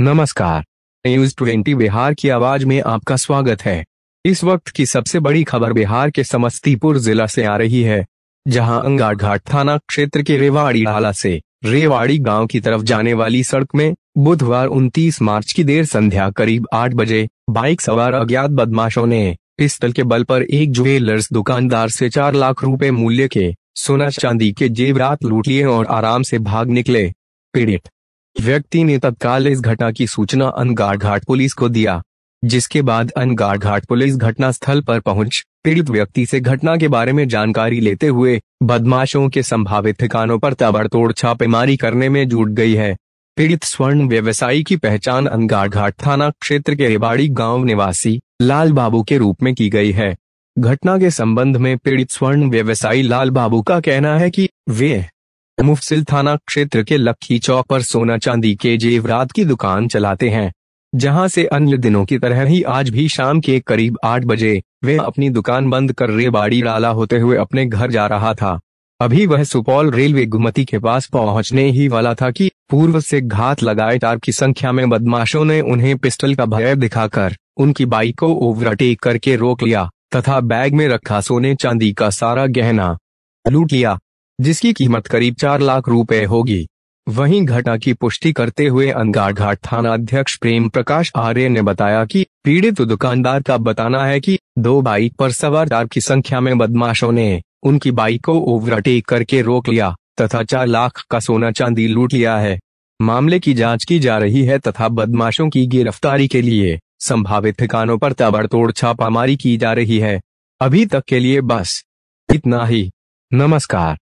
नमस्कार news twenty Bihar की आवाज में आपका स्वागत है इस वक्त की सबसे बड़ी खबर बिहार के समस्तीपुर जिला से आ रही है जहां अंगार घाट थाना क्षेत्र के रेवाड़ी ढाला से रेवाड़ी गांव की तरफ जाने वाली सड़क में बुधवार 29 मार्च की देर संध्या करीब 8 बजे बाइक सवार अज्ञात बदमाशों ने पिस्तल के बल पर एक ज्वेलर्स दुकानदार से चार लाख रूपए मूल्य के सोना चांदी के जेवरात लूट लिए और आराम से भाग निकले पीड़ित व्यक्ति ने तत्काल इस घटना की सूचना अनगार घाट पुलिस को दिया जिसके बाद अनगार घाट पुलिस घटना स्थल पर पहुंच पीड़ित व्यक्ति से घटना के बारे में जानकारी लेते हुए बदमाशों के संभावित ठिकानों पर ताबड़तोड़ छापेमारी करने में जुट गई है पीड़ित स्वर्ण व्यवसायी की पहचान अनगार घाट थाना क्षेत्र के रेबाड़ी गांव निवासी लाल बाबू के रूप में की गई है घटना के संबंध में पीड़ित स्वर्ण व्यवसायी लाल बाबू का कहना है कि वे मुफसिल थाना क्षेत्र के लक्की चौक पर सोना चांदी के जेवरात की दुकान चलाते हैं जहां से अन्य दिनों की तरह ही आज भी शाम के करीब आठ बजे वे अपनी दुकान बंद कर रेबाड़ी डाला होते हुए अपने घर जा रहा था अभी वह सुपौल रेलवे गुमती के पास पहुंचने ही वाला था कि पूर्व से घात लगाए तार की संख्या में बदमाशों ने उन्हें पिस्टल का भय दिखाकर उनकी बाइक को ओवरटेक करके रोक लिया तथा बैग में रखा सोने चांदी का सारा गहना लूट लिया जिसकी कीमत करीब चार लाख रुपए होगी वहीं घटना की पुष्टि करते हुए अंगार घाट थाना अध्यक्ष प्रेम प्रकाश आर्य ने बताया कि पीड़ित दुकानदार का बताना है कि दो बाइक पर सवार चार की संख्या में बदमाशों ने उनकी बाइक को ओवरटेक करके रोक लिया तथा चार लाख का सोना चांदी लूट लिया है मामले की जांच की जा रही है तथा बदमाशों की गिरफ्तारी के लिए संभावित ठिकानों पर ताबड़तोड़ छापामारी की जा रही है अभी तक के लिए बस इतना ही नमस्कार